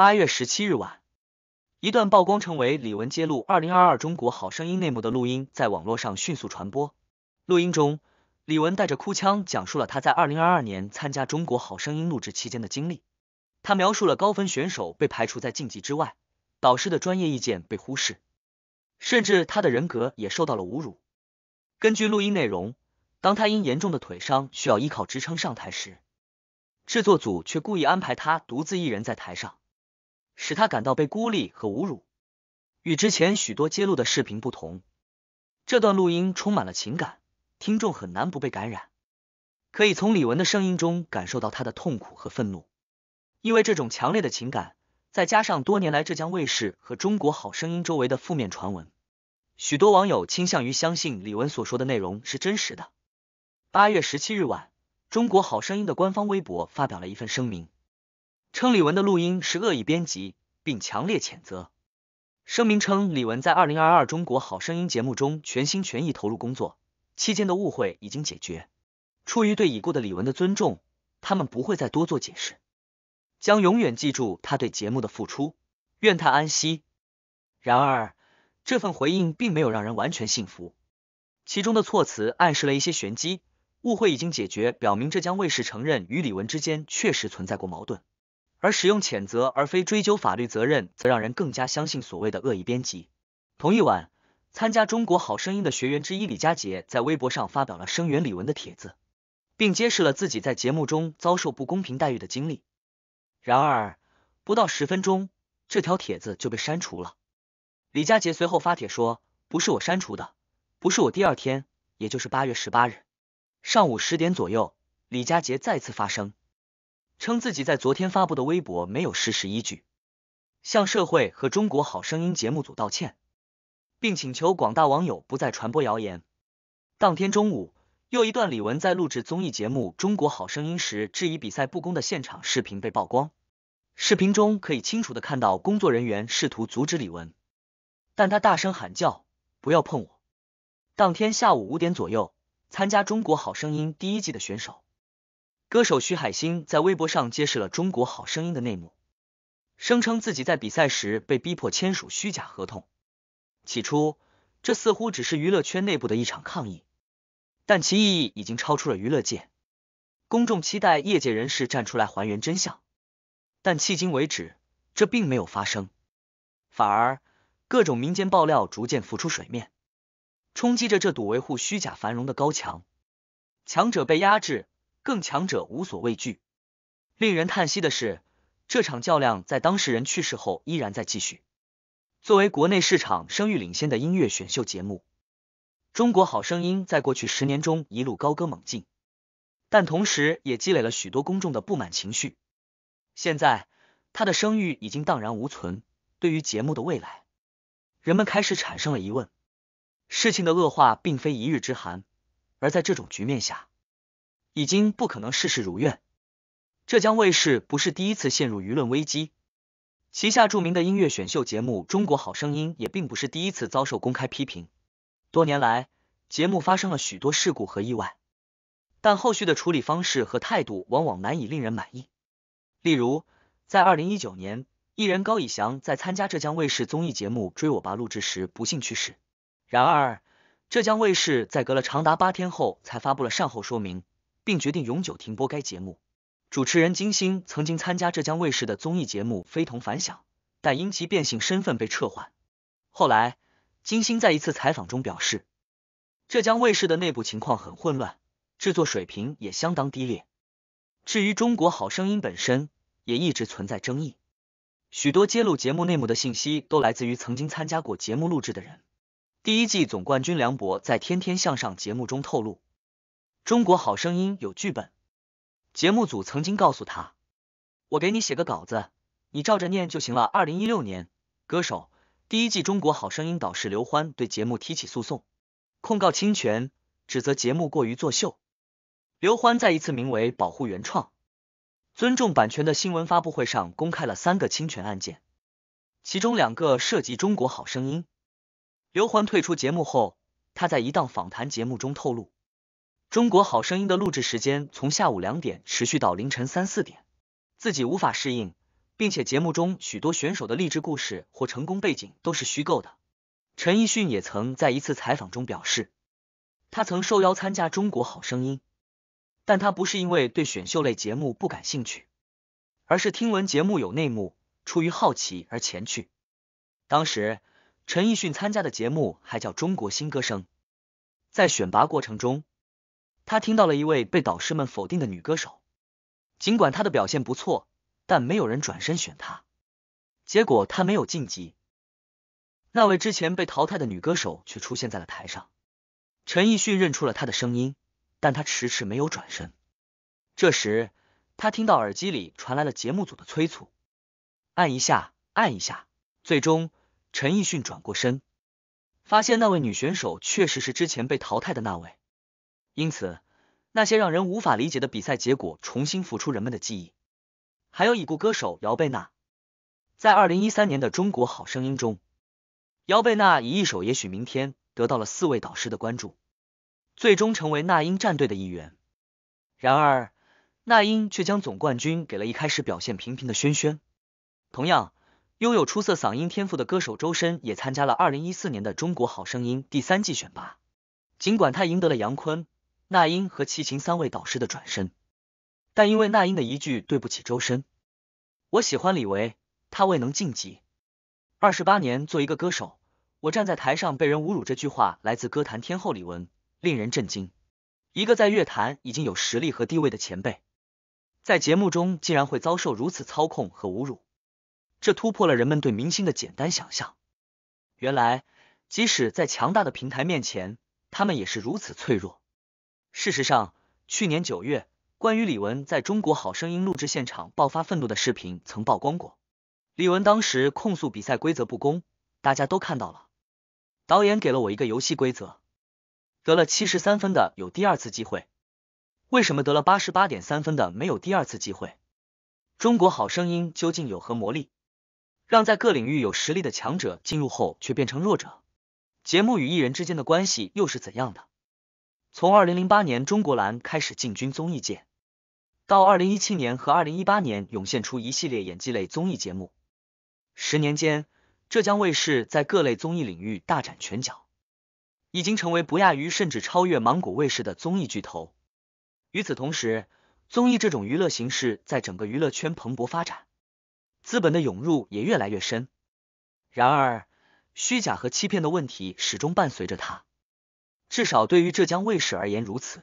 八月十七日晚，一段曝光成为李玟揭露二零二二中国好声音内幕的录音在网络上迅速传播。录音中，李玟带着哭腔讲述了他在二零二二年参加中国好声音录制期间的经历。他描述了高分选手被排除在晋级之外，导师的专业意见被忽视，甚至他的人格也受到了侮辱。根据录音内容，当他因严重的腿伤需要依靠支撑上台时，制作组却故意安排他独自一人在台上。使他感到被孤立和侮辱。与之前许多揭露的视频不同，这段录音充满了情感，听众很难不被感染。可以从李文的声音中感受到他的痛苦和愤怒。因为这种强烈的情感，再加上多年来浙江卫视和《中国好声音》周围的负面传闻，许多网友倾向于相信李文所说的内容是真实的。八月十七日晚，《中国好声音》的官方微博发表了一份声明，称李文的录音是恶意编辑。并强烈谴责，声明称李玟在二零二二中国好声音节目中全心全意投入工作，期间的误会已经解决。出于对已故的李玟的尊重，他们不会再多做解释，将永远记住他对节目的付出，愿他安息。然而，这份回应并没有让人完全信服，其中的措辞暗示了一些玄机。误会已经解决，表明浙江卫视承认与李玟之间确实存在过矛盾。而使用谴责而非追究法律责任，则让人更加相信所谓的恶意编辑。同一晚，参加《中国好声音》的学员之一李佳杰在微博上发表了声援李玟的帖子，并揭示了自己在节目中遭受不公平待遇的经历。然而，不到十分钟，这条帖子就被删除了。李佳杰随后发帖说：“不是我删除的，不是我。”第二天，也就是八月十八日，上午十点左右，李佳杰再次发声。称自己在昨天发布的微博没有事实依据，向社会和中国好声音节目组道歉，并请求广大网友不再传播谣言。当天中午，又一段李玟在录制综艺节目《中国好声音》时质疑比赛不公的现场视频被曝光。视频中可以清楚的看到工作人员试图阻止李玟，但他大声喊叫：“不要碰我！”当天下午五点左右，参加《中国好声音》第一季的选手。歌手徐海星在微博上揭示了《中国好声音》的内幕，声称自己在比赛时被逼迫签署虚假合同。起初，这似乎只是娱乐圈内部的一场抗议，但其意义已经超出了娱乐界。公众期待业界人士站出来还原真相，但迄今为止，这并没有发生。反而，各种民间爆料逐渐浮出水面，冲击着这堵维护虚假繁荣的高墙。强者被压制。更强者无所畏惧。令人叹息的是，这场较量在当事人去世后依然在继续。作为国内市场声誉领先的音乐选秀节目，《中国好声音》在过去十年中一路高歌猛进，但同时也积累了许多公众的不满情绪。现在，他的声誉已经荡然无存。对于节目的未来，人们开始产生了疑问。事情的恶化并非一日之寒，而在这种局面下。已经不可能事事如愿。浙江卫视不是第一次陷入舆论危机，旗下著名的音乐选秀节目《中国好声音》也并不是第一次遭受公开批评。多年来，节目发生了许多事故和意外，但后续的处理方式和态度往往难以令人满意。例如，在二零一九年，艺人高以翔在参加浙江卫视综艺节目《追我吧》录制时不幸去世，然而浙江卫视在隔了长达八天后才发布了善后说明。并决定永久停播该节目。主持人金星曾经参加浙江卫视的综艺节目《非同凡响》，但因其变性身份被撤换。后来，金星在一次采访中表示，浙江卫视的内部情况很混乱，制作水平也相当低劣。至于《中国好声音》本身，也一直存在争议。许多揭露节目内幕的信息都来自于曾经参加过节目录制的人。第一季总冠军梁博在《天天向上》节目中透露。中国好声音有剧本，节目组曾经告诉他，我给你写个稿子，你照着念就行了。二零一六年，歌手第一季中国好声音导师刘欢对节目提起诉讼，控告侵权，指责节目过于作秀。刘欢在一次名为“保护原创，尊重版权”的新闻发布会上公开了三个侵权案件，其中两个涉及中国好声音。刘欢退出节目后，他在一档访谈节目中透露。中国好声音的录制时间从下午两点持续到凌晨三四点，自己无法适应，并且节目中许多选手的励志故事或成功背景都是虚构的。陈奕迅也曾在一次采访中表示，他曾受邀参加中国好声音，但他不是因为对选秀类节目不感兴趣，而是听闻节目有内幕，出于好奇而前去。当时陈奕迅参加的节目还叫中国新歌声，在选拔过程中。他听到了一位被导师们否定的女歌手，尽管她的表现不错，但没有人转身选她。结果她没有晋级。那位之前被淘汰的女歌手却出现在了台上。陈奕迅认出了她的声音，但他迟迟没有转身。这时，他听到耳机里传来了节目组的催促：“按一下，按一下。”最终，陈奕迅转过身，发现那位女选手确实是之前被淘汰的那位。因此，那些让人无法理解的比赛结果重新浮出人们的记忆。还有已故歌手姚贝娜，在二零一三年的《中国好声音》中，姚贝娜以一首《也许明天》得到了四位导师的关注，最终成为那英战队的一员。然而，那英却将总冠军给了一开始表现平平的轩轩。同样拥有出色嗓音天赋的歌手周深也参加了二零一四年的《中国好声音》第三季选拔，尽管他赢得了杨坤。那英和齐秦三位导师的转身，但因为那英的一句“对不起，周深，我喜欢李维，他未能晋级”，二十八年做一个歌手，我站在台上被人侮辱。这句话来自歌坛天后李玟，令人震惊。一个在乐坛已经有实力和地位的前辈，在节目中竟然会遭受如此操控和侮辱，这突破了人们对明星的简单想象。原来，即使在强大的平台面前，他们也是如此脆弱。事实上，去年九月，关于李玟在中国好声音录制现场爆发愤怒的视频曾曝光过。李玟当时控诉比赛规则不公，大家都看到了。导演给了我一个游戏规则，得了七十三分的有第二次机会，为什么得了八十八点三分的没有第二次机会？中国好声音究竟有何魔力，让在各领域有实力的强者进入后却变成弱者？节目与艺人之间的关系又是怎样的？从二零零八年中国蓝开始进军综艺界，到二零一七年和二零一八年涌现出一系列演技类综艺节目，十年间，浙江卫视在各类综艺领域大展拳脚，已经成为不亚于甚至超越芒果卫视的综艺巨头。与此同时，综艺这种娱乐形式在整个娱乐圈蓬勃发展，资本的涌入也越来越深。然而，虚假和欺骗的问题始终伴随着它。至少对于浙江卫视而言如此。